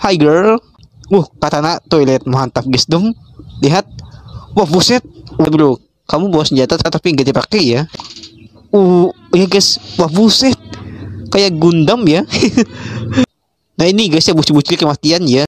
Hi girl. Uh, katana toilet mantap guys dong. Lihat. Wah, buset. Udah bro, kamu bawa senjata tapi nggak dipakai ya. Uh, ya guys. Wah, buset. Kayak Gundam ya. nah ini guys ya bocil-bocil kematian ya.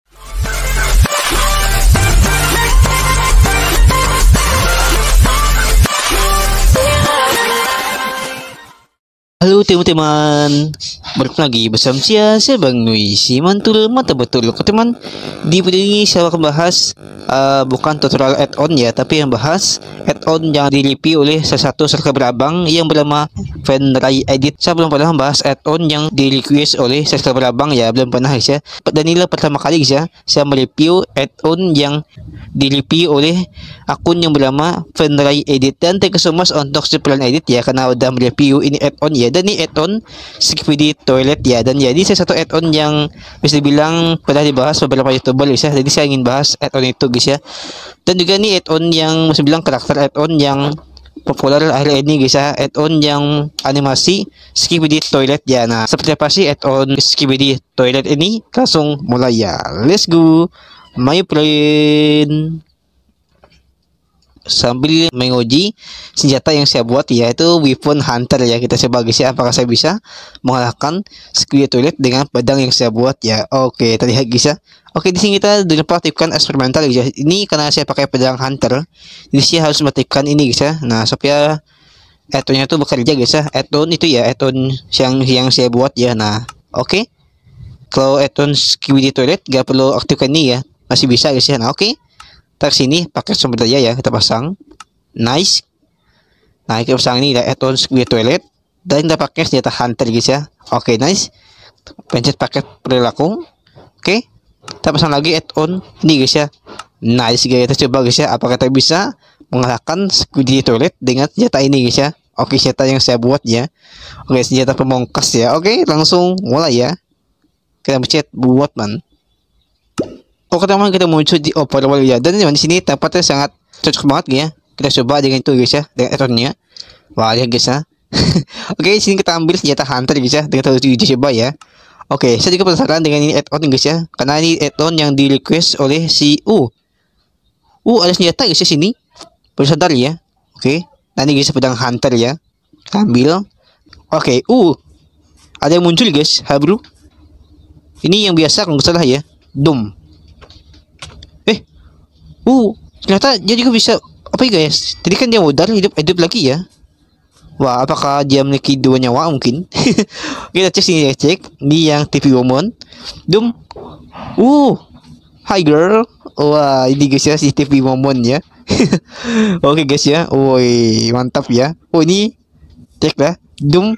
Halo teman-teman Balik lagi bersama saya, saya Bang Nui Si mantul mata betul loh teman Di video ini saya akan bahas uh, Bukan tutorial add-on ya Tapi yang bahas add-on yang dilipi oleh salah satu serka berabang Yang bernama Fenrai Edit Saya belum pernah bahas add-on yang di request oleh serka berabang ya Belum pernah guys ya Dan inilah pertama kali guys ya Saya mereview add-on yang dilipi oleh akun yang bernama Fenrai Edit Dan thank you so much untuk si edit ya Karena udah mereview ini add-on ya dan ini add-on Security Toilet ya dan jadi saya satu add-on yang bisa dibilang pernah dibahas beberapa youtuber bisa ya jadi saya ingin bahas add-on itu guys ya dan juga ini add-on yang bisa bilang karakter add-on yang populer akhir ini guys ya add-on yang animasi Skibidi Toilet ya nah seperti apa sih add-on Skibidi Toilet ini langsung mulai ya let's go my friend sambil menguji senjata yang saya buat yaitu weapon hunter ya kita sebagai ya apakah saya bisa mengalahkan Toilet dengan pedang yang saya buat ya oke okay, terlihat bisa ya. Oke di sini kita sudah praktikkan eksperimental guys ya. Ini karena saya pakai pedang hunter. Jadi saya harus matikan ini guys ya. Nah supaya etonnya itu bekerja guys ya. Eton itu ya eton yang yang saya buat ya. Nah oke. Okay. Kalau eton Squid toilet gak perlu aktifkan ini ya. Masih bisa guys ya. Nah oke. Okay. Kita sini pakai sumber daya ya, kita pasang. Nice. Nah, kita pasang ini add-on square toilet dan kita pakai senjata hunter guys ya. Oke, okay, nice. Pencet paket perilaku. Oke. Okay. Kita pasang lagi add-on ini guys ya. Nice guys, kita coba guys ya apakah kita bisa mengalahkan squid toilet dengan senjata ini guys ya. Oke, okay, senjata yang saya buat ya. Oke, senjata pemongkas ya. Oke, langsung mulai ya. Kita pencet buat man. Oke teman kita muncul di overworld oh, ya dan di sini tempatnya sangat cocok banget ya kita coba dengan itu guys ya dengan errornya wah ya guys ya oke di sini kita ambil senjata hunter guys ya dengan terus uji coba ya oke saya juga penasaran dengan ini add-on guys ya karena ini add yang di request oleh si U. U ada senjata guys ya sini penasaran ya oke okay. nah ini guys pedang hunter ya kita ambil oke U uh ada yang muncul guys habru ini yang biasa kalau nggak salah ya dom Uh, ternyata dia juga bisa apa ya guys? Tadi kan dia modal hidup hidup lagi ya. Wah, apakah dia memiliki dua nyawa mungkin? kita cek sini ya, cek Ini yang TV Woman. Dum. Uh. Hi girl. Wah, ini guys ya si TV Woman ya. Oke okay, guys ya. Woi, mantap ya. Oh, ini cek lah. Dum.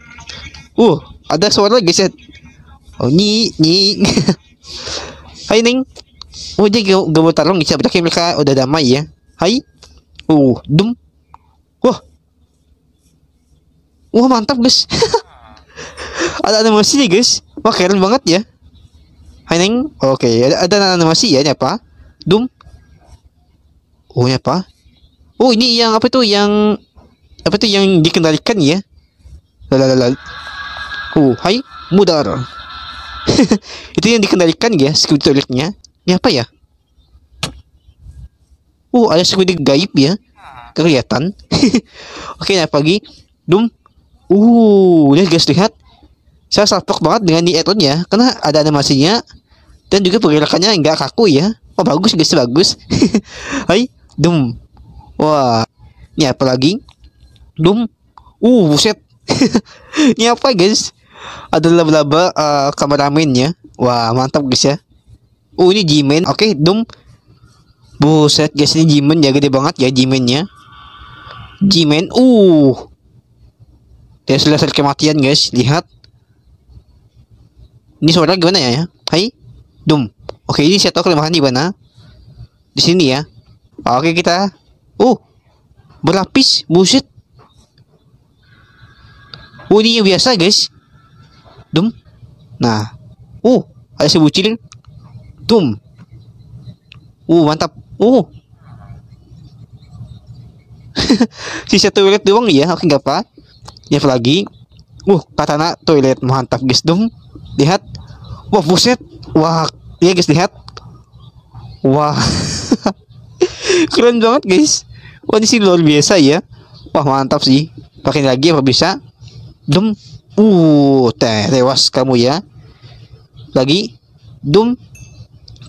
Uh, ada suara guys ya. Oh, nyi, nyi. Hai Ning oh Udah tarung tarong Siapa berarti mereka udah damai ya. Hai. oh dum. Wah. Wah, mantap, guys. ada animasi nih, guys. Wah, keren banget ya. Hai Neng. Oke, ada, ada animasi ya, ini apa? Dum. Oh, ini apa? Oh, ini yang apa tuh yang apa tuh yang dikendalikan ya? Lalalala. Oh, hai, mudar. Itu yang dikendalikan ya, skuternya. Ya apa ya? Uh, ada segede gaib ya. Kelihatan. Oke, nah pagi. Dum. Uh, lihat guys, lihat. Saya saplok banget dengan di add ya. Karena ada animasinya. Dan juga pergerakannya nggak kaku ya. Oh, bagus guys, bagus. Hai, dum. Wah. Ini apa lagi? Dum. Uh, buset. Ini apa guys? Ada laba-laba uh, kameramen ya. Wah, mantap guys ya. Oh ini Jimin Oke okay, Dum. Buset guys ini Jimin ya gede banget ya Jiminnya Jimin Uh Dia selesai kematian guys Lihat Ini suara gimana ya, ya? Hai Dum, Oke okay, ini saya tahu kelemahan di mana Di sini ya Oke okay, kita Uh Berlapis Buset Oh ini yang biasa guys Dum, Nah Uh ada si bucil Doom. Uh, mantap. Uh. Sisa toilet doang ya. Oke, enggak apa. Ya lagi. Uh, katana toilet mantap guys Doom. Lihat. Wah, buset. Wah, ya guys lihat. Wah. Keren banget guys. Wah, ini sih luar biasa ya. Wah, mantap sih. Pakai lagi apa bisa? Doom. Uh, teh tewas kamu ya. Lagi. Doom.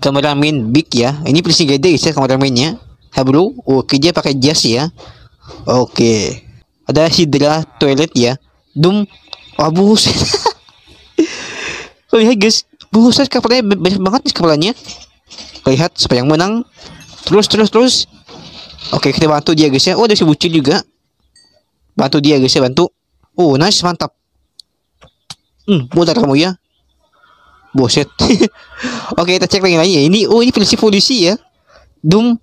Kamera main big ya. Ini polisi gede guys ya kamera mainnya. Ha bro. Oke dia pakai jas ya. Oke. Ada hidra toilet ya. Dum. Oh buset. Lihat guys. Buset kepalanya banyak banget nih kepalanya. Lihat siapa yang menang. Terus terus terus. Oke kita bantu dia guys ya. Oh ada si bucin juga. Bantu dia guys ya bantu. Oh nice mantap. Hmm mudah kamu ya. Boset. Oke, kita cek lagi lagi ya. Ini oh ini polisi polisi ya. Doom.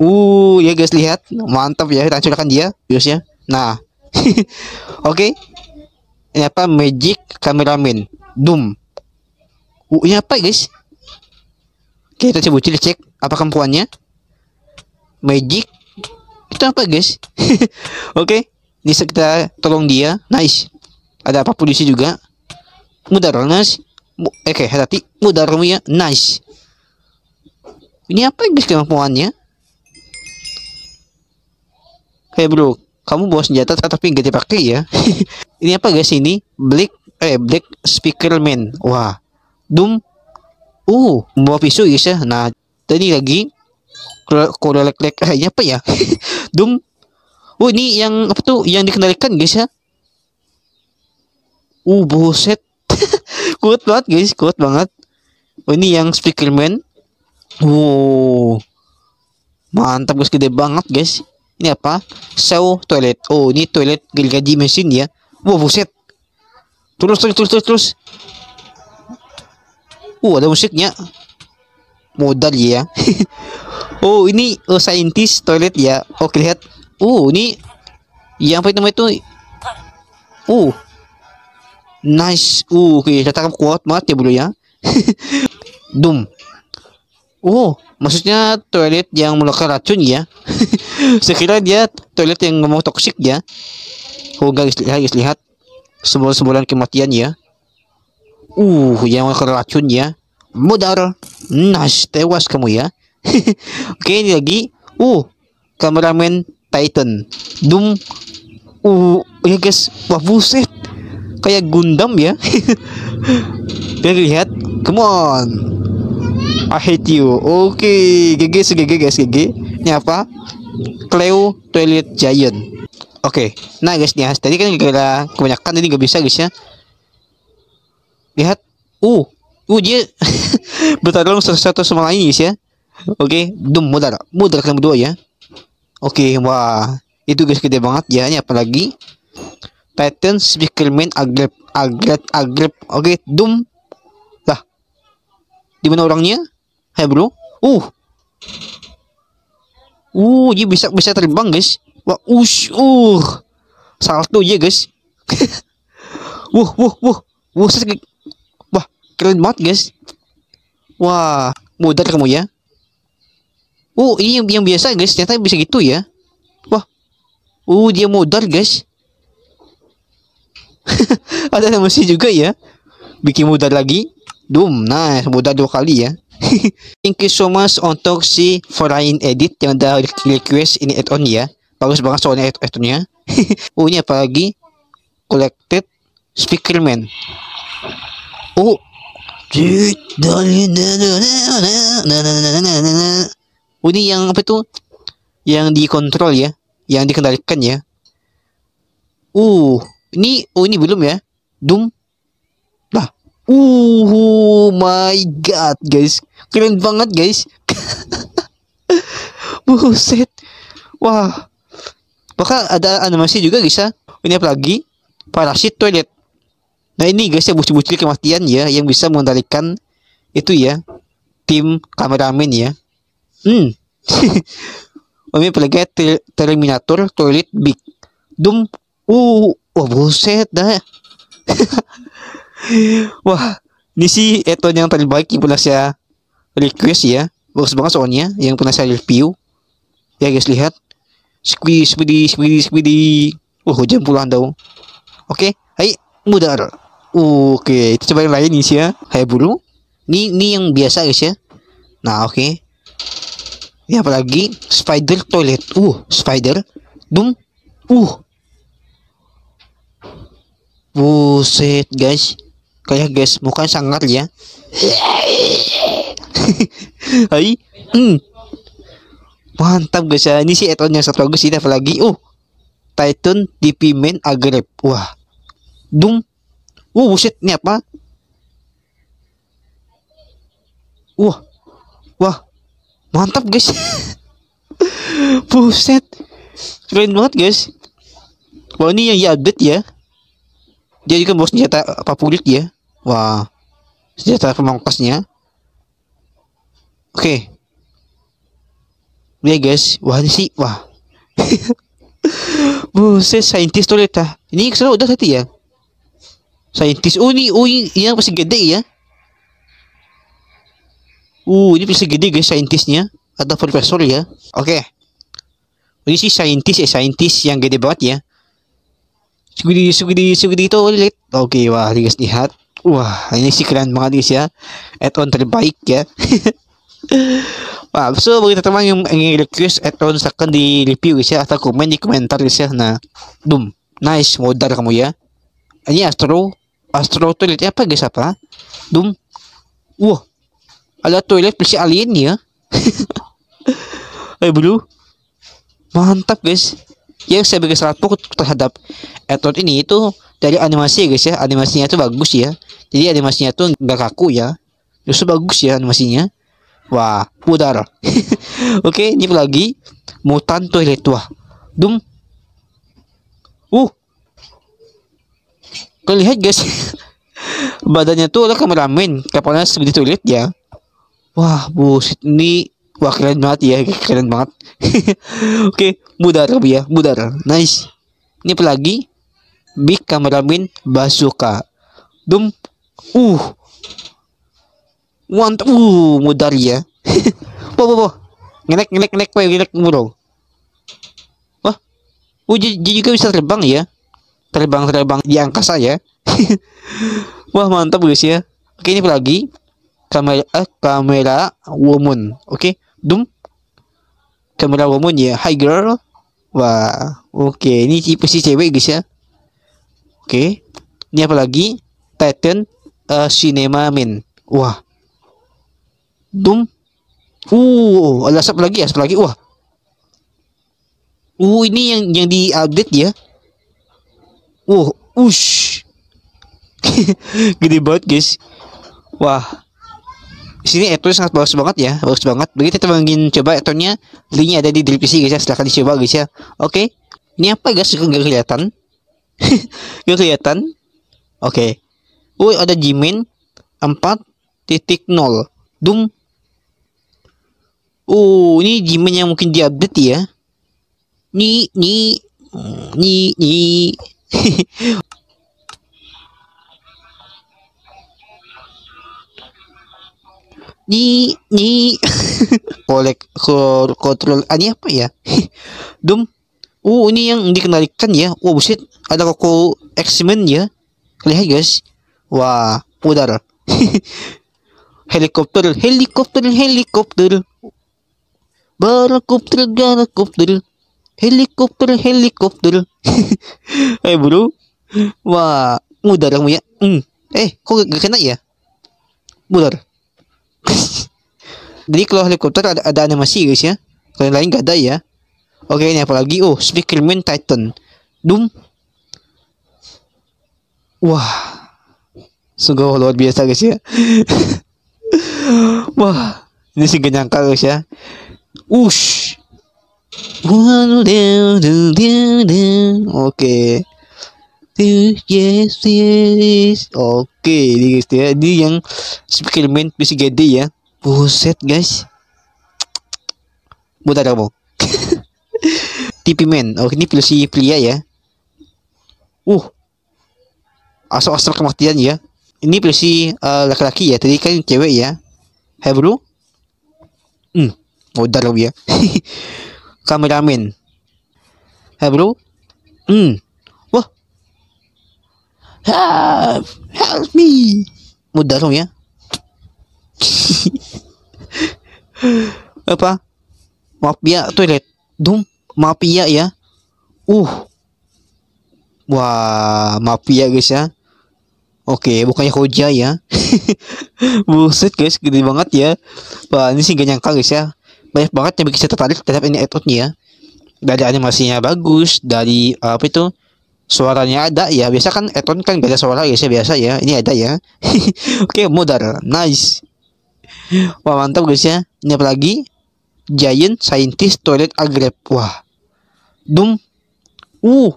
Uh, ya guys lihat, mantap ya. Kita hancurkan dia biosnya. Nah. Oke. Ini apa? Magic kameramen, Doom. Uh, ini apa guys? Oke, kita coba cek apa kemampuannya. Magic. Itu apa guys? Oke. Ini kita tolong dia. Nice. Ada apa polisi juga. Mudah, nice. Oke, hati hati mudarumia ya. nice ini apa guys kemampuannya Hei bro, kamu bawa senjata tapi nggak dipakai ya. ini apa guys ini? Black eh Black Speakerman. Wah, Doom. Uh, bawa pisau guys ya. Nah, tadi lagi kalau lek-lek eh, ini apa ya? Doom. Oh, uh, ini yang apa tuh? Yang dikendalikan guys ya. Uh, boset kuat banget guys, kuat banget. Oh, ini yang speaker man. Wow. Mantap guys, gede banget guys. Ini apa? Show toilet. Oh, ini toilet gergaji mesin ya. Wow, buset. Terus, terus, terus, terus, terus. Uh, ada musiknya. Modal ya. oh, ini oh, scientist toilet ya. Oke, lihat. Oh, ini yang apa itu? Oh. Nice. Uh, okay. kuat kuat, ya bulu ya. Doom. Oh, maksudnya toilet yang melakukan racun ya. Sekiranya dia toilet yang ngomong toksik ya. Oh, guys, guys lihat. Sembulan-sembulan kematian ya. Uh, yang melakukan racun ya. Mudar. Nice. Tewas kamu ya. Oke, okay, ini lagi. Uh, kameramen Titan. Doom. Uh, ya guys. Wah, buset kayak Gundam ya Biar lihat come on I hate you oke okay. GG GG guys GG ini apa Cleo Toilet Giant oke okay. nah guys nih tadi kan gara kebanyakan ini gak bisa guys ya lihat uh uh dia bertarung satu satu sama lain guys ya oke okay. dum mudar mudar kalian berdua ya oke okay, wah itu guys gede banget ya ini apa lagi pattern speaker main agrip Agrip agrip oke okay, Doom lah dimana orangnya hai hey bro uh uh dia bisa bisa terbang guys wah ush uh salto dia guys wuh wuh wuh wuh wah keren banget guys wah mudah kamu ya uh ini yang, yang biasa guys ternyata bisa gitu ya wah uh dia modal guys ada yang masih juga ya bikin mudah lagi Doom nah mudah dua kali ya thank you so much untuk si foreign edit yang udah request ini add-on ya bagus banget soalnya add-onnya oh ini apalagi collected speaker man oh Oh, ini yang apa itu? Yang dikontrol ya, yang dikendalikan ya. Uh, ini oh ini belum ya. Doom. Lah. Uh my god guys. Keren banget guys. Buset. Wah. bakal ada animasi juga guys Ini apa lagi? Parasit toilet. Nah ini guys ya bucil-bucil kematian ya yang bisa mengendalikan itu ya tim kameramen ya. Hmm. oh pelagay ter Terminator Toilet Big. Dum. Uh. Wah buset dah. Wah, ini sih Eton yang terbaik yang pernah saya request ya. Bagus banget soalnya yang pernah saya review. Ya guys lihat. Squiddy, squiddy, squiddy, squiddy. Wah hujan pulang dong. Oke, hai mudar. Oke, okay. Itu coba yang lain nih ya. Hai bulu. Ini ini yang biasa guys ya. Nah, oke. Okay. Ini apalagi spider toilet. Uh, spider. Dung. Uh, Buset guys Kayak guys bukan sangat ya Hai hmm. Mantap guys ya Ini sih etonnya satu bagus ini lagi. Uh Titan DP main agrep Wah Dum Uh buset ini apa Wah Wah Mantap guys Buset Keren banget guys Wah ini yang ya update ya dia juga bawa senjata favorit ya wah senjata pemangkasnya oke okay. ya guys wah ini sih wah buset saintis tuh lihat ini kesana udah tadi ya saintis oh uni oh ini yang pasti gede ya uh ini pasti gede guys saintisnya atau profesor ya oke okay. ini sih saintis eh saintis yang gede banget ya sugidi sugidi sugidi itu ulit oke okay, wah guys lihat wah ini si keren banget guys ya add-on terbaik ya Wah, so bagi teman-teman yang ingin request add-on silahkan di review guys ya atau komen di komentar guys ya. Nah, boom, nice modal kamu ya. Ini Astro, Astro toilet apa guys apa? Boom, wah, ada toilet versi alien ya. Eh hey, bro, mantap guys yang sebagai syarat pokok terhadap Edward ini itu dari animasi guys ya animasinya itu bagus ya jadi animasinya tuh nggak kaku ya justru bagus ya animasinya wah pudar oke okay, ini lagi mutan toilet tua dum uh kalian lihat guys badannya tuh ada kameramen kepalanya segede toilet ya wah buset ini Wah keren banget ya, keren banget. Oke, okay, mudar ya, mudar. Nice. Ini apa lagi? Big Cameraman basuka. Dum. Uh. Want uh mudar ya. Bo bo bo. Ngelek ngelek ngelek kowe ngelek muro. Wah. Uh oh, jadi juga bisa terbang ya. Terbang-terbang di angkasa ya. Wah, mantap guys ya. Oke, ini apa lagi? Kamera eh, kamera woman. Oke dum kamera woman ya hi girl wah oke okay. ini si cewek guys ya oke okay. ini apa lagi Titan uh, Cinema Men. wah dum uh ada apa lagi ya? Apa lagi wah uh ini yang yang di update ya uh ush gede banget guys wah di sini eto sangat bagus banget ya bagus banget begitu kita ingin coba etonya linknya ada di drip sih guys ya silahkan dicoba guys ya oke okay. ini apa guys nggak kelihatan gak kelihatan oke okay. Woi ada Jimin 4.0 doom. oh ini Jimin yang mungkin diupdate ya Ni ni hmm, Ni ni Ni ni kolek control ani ah, apa ya? Dum. Oh ini yang dikenalkan ya. Wah oh, buset, ada koko X-Men ya. Lihat guys. Wah, udara. helikopter, helikopter, helikopter. Barakopter, garakopter. Helikopter, helikopter. eh hey, bro. Wah, mudar kamu ya. mm. Eh, kok gak kena ya? Mudar. Jadi kalau helikopter ada, ada animasi guys ya. Kalau yang lain gak ada ya. Oke ini apalagi oh Speakerman Titan. Doom. Wah. Sungguh luar biasa guys ya. Wah. Ini sih genyangka guys ya. Ush. Oke. Okay yes yes yes oke okay, ini guys ya ini yang main PC gede ya buset guys buat kamu TV Man oke oh, ini si pria ya uh asal asal kematian ya ini versi uh, laki-laki ya tadi kan cewek ya hai bro hmm udah oh, ya kameramen hai bro hmm Help! Help me! Mudah dong ya. Apa? Mafia ya, toilet. Dum, mafia ya, ya. Uh. Wah, mafia ya, guys ya. Oke, okay, bukannya hoja ya. Buset guys, gede banget ya. Wah, ini sih gak nyangka guys ya. Banyak banget yang bikin saya tertarik terhadap ini episode ya. Dari animasinya bagus, dari apa itu? suaranya ada ya biasa kan eton kan beda suara guys ya biasa ya ini ada ya oke okay, mudar nice wah mantap guys ya ini apa lagi giant scientist toilet agrep wah dum uh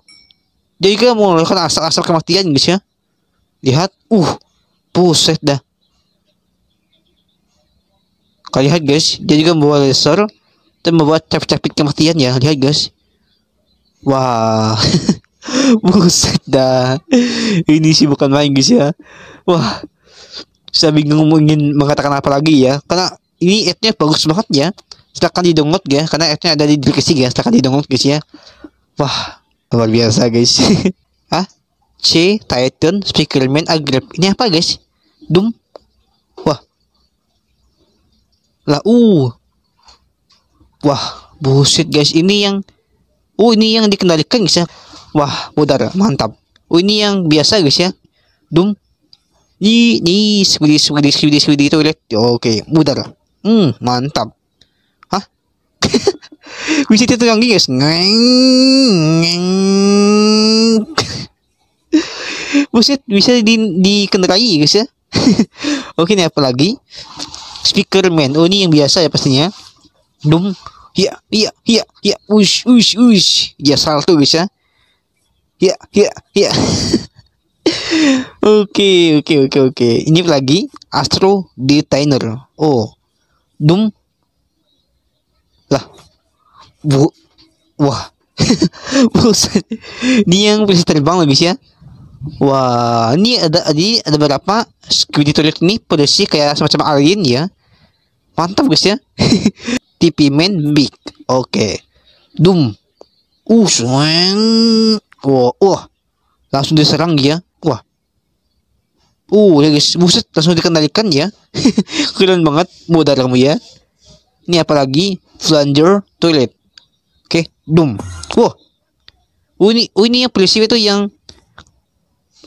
jadi kita mengeluarkan asal-asal kematian guys ya lihat uh puset dah kalian lihat guys dia juga membawa laser dan membuat cap capit kematian ya lihat guys wah Buset dah. Ini sih bukan main guys ya. Wah. Saya bingung ingin mengatakan apa lagi ya. Karena ini app bagus banget ya. Silahkan di-download ya. Karena app ada di deskripsi ya. Silahkan di-download guys ya. Wah. Luar biasa guys. Hah? C. Titan. Speakerman. Agrip. Ah, ini apa guys? Doom. Wah. Lah. Uh. Wah. Buset guys. Ini yang. Oh ini yang dikendalikan guys ya. Wah, mudar, mantap. Oh, ini yang biasa guys ya. Dum. Ni ni squid, squid, squid itu lihat, Oke, mudar. Hmm, mantap. Hah? Bisa itu tukang guys. Ngeng. Buset, bisa di dikendarai guys ya. Oke, ini apa lagi? Speaker man. Oh, ini yang biasa ya pastinya. Dum. Iya, iya, iya, iya. Ush, ush, ush. Ya salto guys ya ya ya ya Oke, oke, oke, oke. Ini lagi Astro Detainer. Oh, Doom. Lah, bu, wah, buset. Ini yang bisa terbang lagi ya. Wah, ini ada di ada berapa security turret ini sih kayak semacam alien ya. Mantap guys ya. tipe Man Big. Oke. Okay. Doom. Uh, Wah, wah. Langsung diserang dia. Wah. Uh, ya guys, buset langsung dikendalikan ya. Keren banget modal kamu ya. Ini apalagi flanger toilet. Oke, okay, dum. Wah. Uh, ini uh, ini yang prinsip itu yang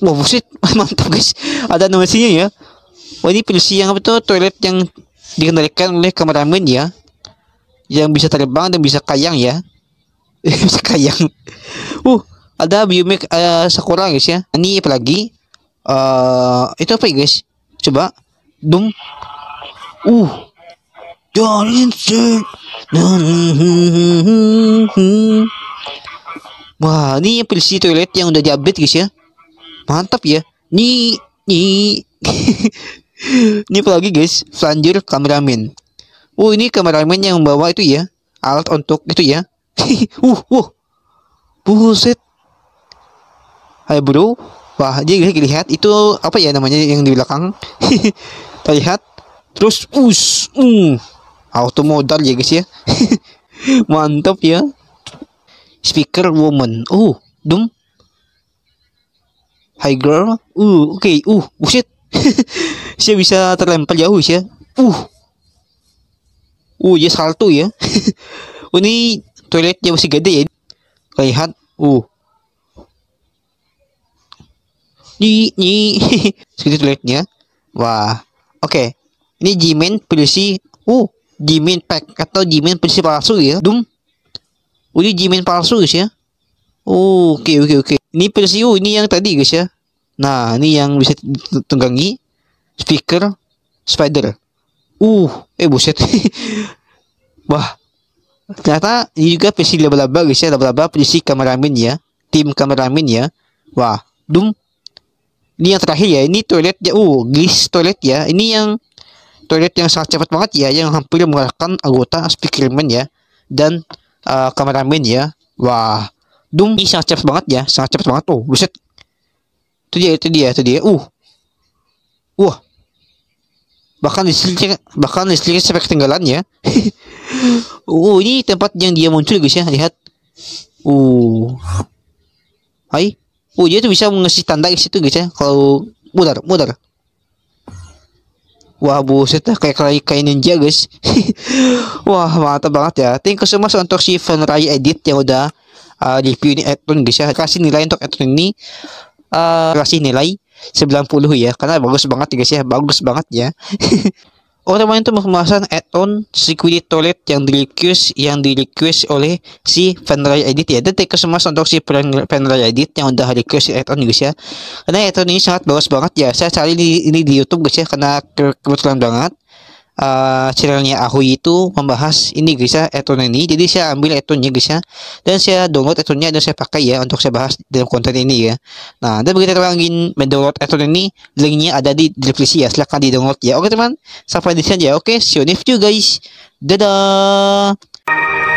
Wah, buset, mantap guys. Ada animasinya ya. Wah, oh, ini prinsip yang apa tuh toilet yang dikendalikan oleh kameramen ya. Yang bisa terbang dan bisa kayang ya. bisa kayang. Uh, ada biomik uh, eh, sakura guys ya ini apalagi uh, itu apa ya guys coba dong uh Jangan Wah, ini pilih toilet yang udah diupdate guys ya. Mantap ya. ini ini ini apalagi guys, flanger kameramen. Oh, ini kameramen yang bawa itu ya, alat untuk itu ya. uh, uh. Buset, Hai eh, bro. Wah, dia lihat itu apa ya namanya yang di belakang. Terlihat. Terus us. um Auto modal ya guys ya. Mantap ya. Speaker woman. Oh, dum Hi girl. Uh, oke. Okay. Uh, buset. saya bisa terlempar jauh ya. Uh. Uh, ya salto ya. ini toiletnya masih gede ya. Lihat. Uh, di ini segitu liatnya wah oke okay. ini Jimin polisi uh Jimin pack atau Jimin polisi palsu ya dum ini Jimin palsu guys ya uh, oke okay, oke okay, oke okay. ini polisi uh ini yang tadi guys ya nah ini yang bisa tunggangi speaker spider uh eh buset wah ternyata ini juga PC laba-laba guys ya laba-laba PC kameramen ya tim kameramen ya wah dum ini yang terakhir ya ini toilet ya uh guys toilet ya ini yang toilet yang sangat cepat banget ya yang hampir mengalahkan anggota speakerman ya dan uh, kameramen ya wah Doom ini sangat cepat banget ya sangat cepat banget oh buset itu dia itu dia itu dia uh wah bahkan listrik bahkan listrik sampai ketinggalan ya uh ini tempat yang dia muncul guys ya lihat uh hai Oh dia tuh bisa ngasih tanda di situ guys ya kalau mudar mudar. Wah buset lah kayak kayak kayak ninja guys. Wah mantap banget ya. Thank you so much untuk si Fenrai Edit yang udah uh, review ini Edron guys ya. Kasih nilai untuk Edron ini. Uh, kasih nilai 90 ya karena bagus banget guys ya bagus banget ya Orang lain itu memasang add-on security toilet yang di request yang di request oleh si Fenrir Edit ya. Dan take semua untuk si Fenrir Edit yang udah request add-on guys ya. Karena add-on ini sangat bagus banget ya. Saya cari di, ini di YouTube guys ya karena kebetulan banget uh, channelnya aku itu membahas ini guys ya eton ini jadi saya ambil etonnya guys ya dan saya download etonnya dan saya pakai ya untuk saya bahas dalam konten ini ya nah dan begitu terangin ingin mendownload eton ini linknya ada di deskripsi ya silahkan di download ya oke teman sampai di sini aja oke see you next video guys dadah